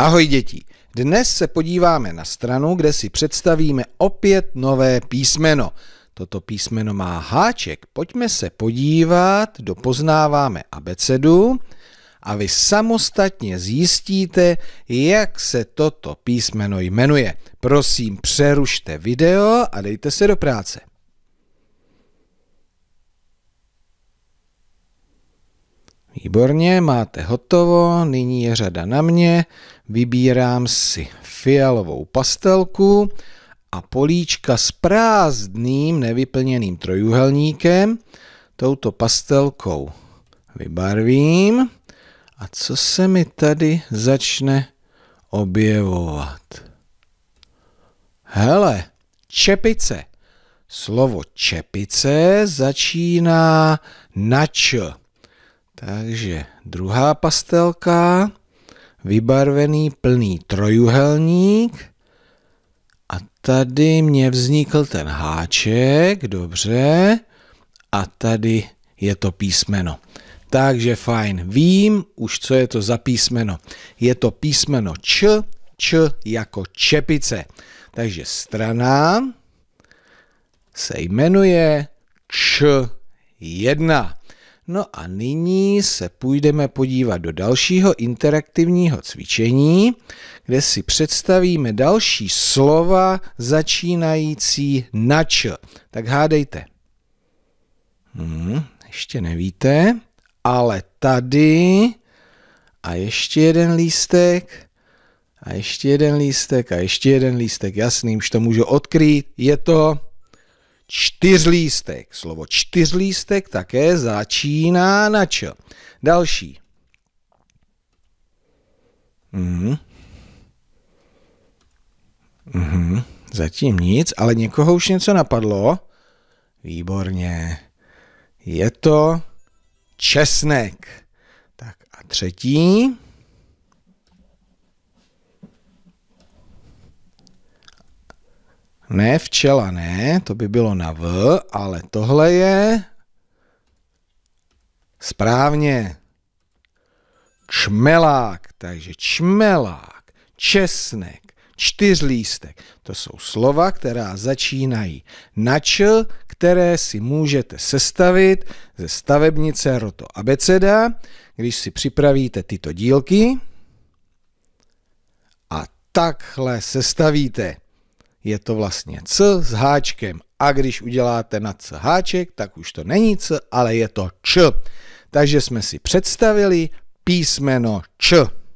Ahoj děti, dnes se podíváme na stranu, kde si představíme opět nové písmeno. Toto písmeno má háček, pojďme se podívat, dopoznáváme abecedu a vy samostatně zjistíte, jak se toto písmeno jmenuje. Prosím, přerušte video a dejte se do práce. Výborně, máte hotovo, nyní je řada na mě, vybírám si fialovou pastelku a políčka s prázdným nevyplněným trojuhelníkem touto pastelkou vybarvím a co se mi tady začne objevovat? Hele, čepice. Slovo čepice začíná na č. Takže druhá pastelka, vybarvený plný trojuhelník. A tady mě vznikl ten háček, dobře. A tady je to písmeno. Takže fajn, vím už, co je to za písmeno. Je to písmeno Č, Č jako čepice. Takže strana se jmenuje Č1. No a nyní se půjdeme podívat do dalšího interaktivního cvičení, kde si představíme další slova začínající na č. Tak hádejte. Hmm, ještě nevíte, ale tady a ještě jeden lístek a ještě jeden lístek a ještě jeden lístek, jasný, už to můžu odkrýt, je to čtyřlístek. Slovo čtyřlístek také začíná na č. Další. Mhm. Mhm. Zatím nic, ale někoho už něco napadlo. Výborně. Je to česnek. Tak a třetí. Ne, včela ne, to by bylo na V, ale tohle je správně. Čmelák, takže čmelák, česnek, čtyřlístek. To jsou slova, která začínají na č, které si můžete sestavit ze stavebnice Roto Abeceda, když si připravíte tyto dílky a takhle sestavíte je to vlastně C s háčkem. A když uděláte na C háček, tak už to není C, ale je to Č. Takže jsme si představili písmeno Č.